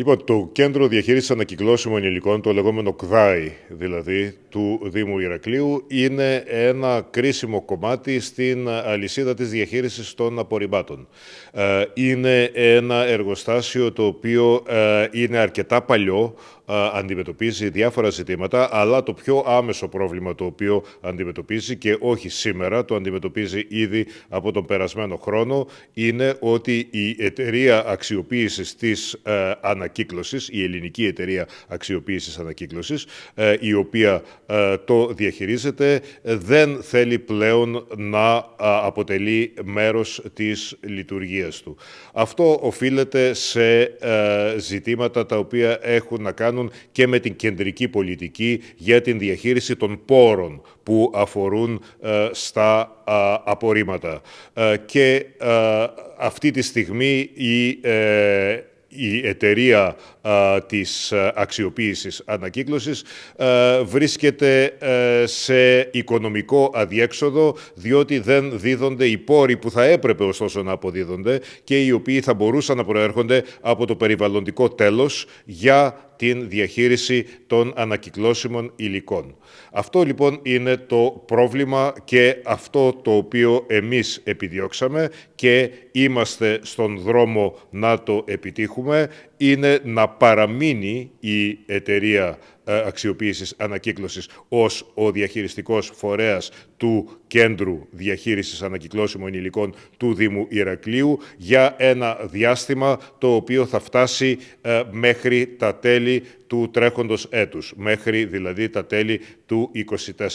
Λοιπόν, το Κέντρο Διαχείρισης Ανακυκλώσιμων Υλικών, το λεγόμενο ΚΔΑΙ δηλαδή, του Δήμου Ηρακλείου, είναι ένα κρίσιμο κομμάτι στην αλυσίδα της διαχείρισης των απορριμμάτων. Ε, είναι ένα εργοστάσιο το οποίο ε, είναι αρκετά παλιό, αντιμετωπίζει διάφορα ζητήματα, αλλά το πιο άμεσο πρόβλημα το οποίο αντιμετωπίζει και όχι σήμερα, το αντιμετωπίζει ήδη από τον περασμένο χρόνο, είναι ότι η εταιρεία αξιοποίησης της ε, ανακύκλωσης, η ελληνική εταιρεία αξιοποίησης ανακύκλωσης, ε, η οποία ε, το διαχειρίζεται, δεν θέλει πλέον να αποτελεί μέρος της λειτουργίας του. Αυτό οφείλεται σε ζητήματα τα οποία έχουν να κάνουν και με την κεντρική πολιτική για την διαχείριση των πόρων που αφορούν ε, στα απορρίμματα. Ε, και ε, αυτή τη στιγμή η η εταιρεία α, της αξιοποίησης ανακύκλωσης βρίσκεται σε οικονομικό αδιέξοδο διότι δεν δίδονται οι πόροι που θα έπρεπε ωστόσο να αποδίδονται και οι οποίοι θα μπορούσαν να προέρχονται από το περιβαλλοντικό τέλος για την διαχείριση των ανακυκλώσιμων υλικών. Αυτό λοιπόν είναι το πρόβλημα και αυτό το οποίο εμείς επιδιώξαμε και είμαστε στον δρόμο να το επιτύχουμε como é είναι να παραμείνει η εταιρεία ε, αξιοποίησης ανακύκλωσης ως ο διαχειριστικός φορέας του Κέντρου Διαχείρισης Ανακυκλώσιμων Υλικών του Δήμου Ηρακλείου για ένα διάστημα το οποίο θα φτάσει ε, μέχρι τα τέλη του τρέχοντος έτους, μέχρι δηλαδή τα τέλη του 2024.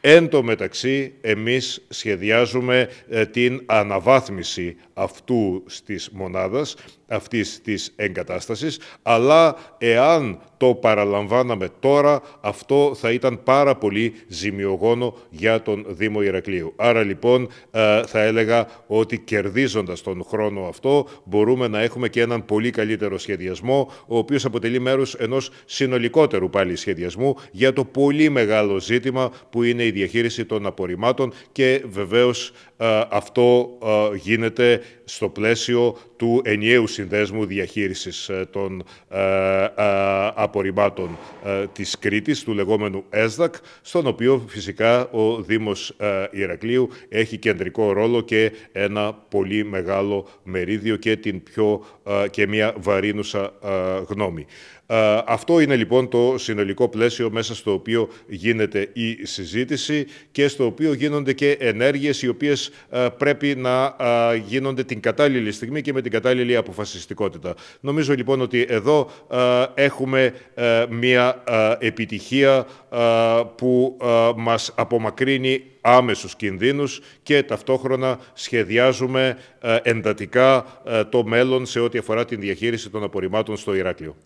Εν τω μεταξύ, εμείς σχεδιάζουμε ε, την αναβάθμιση αυτού της μονάδας, αυτής της εγκατάστασης Ανάστασης, αλλά εάν το παραλαμβάναμε τώρα, αυτό θα ήταν πάρα πολύ ζημιογόνο για τον Δήμο Ηρακλείου. Άρα λοιπόν ε, θα έλεγα ότι κερδίζοντας τον χρόνο αυτό μπορούμε να έχουμε και έναν πολύ καλύτερο σχεδιασμό, ο οποίος αποτελεί μέρος ενός συνολικότερου πάλι σχεδιασμού για το πολύ μεγάλο ζήτημα που είναι η διαχείριση των απορριμμάτων και βεβαίως ε, αυτό ε, γίνεται στο πλαίσιο του ενιαίου συνδέσμου διαχείρισης των απορριμμάτων απορριμμάτων ε, της Κρήτης, του λεγόμενου ΕΣΔΑΚ, στον οποίο φυσικά ο Δήμος ε, Ηρακλείου έχει κεντρικό ρόλο και ένα πολύ μεγάλο μερίδιο και, την πιο, ε, και μια βαρύνουσα γνώμη. Αυτό είναι λοιπόν το συνολικό πλαίσιο μέσα στο οποίο γίνεται η συζήτηση και στο οποίο γίνονται και ενέργειες οι οποίες πρέπει να γίνονται την κατάλληλη στιγμή και με την κατάλληλη αποφασιστικότητα. Νομίζω λοιπόν ότι εδώ έχουμε ε, μια ε, επιτυχία ε, που μας απομακρύνει άμεσους κινδύνους και ταυτόχρονα σχεδιάζουμε εντατικά το μέλλον σε ό,τι αφορά την διαχείριση των απορριμμάτων στο Ηράκλειο.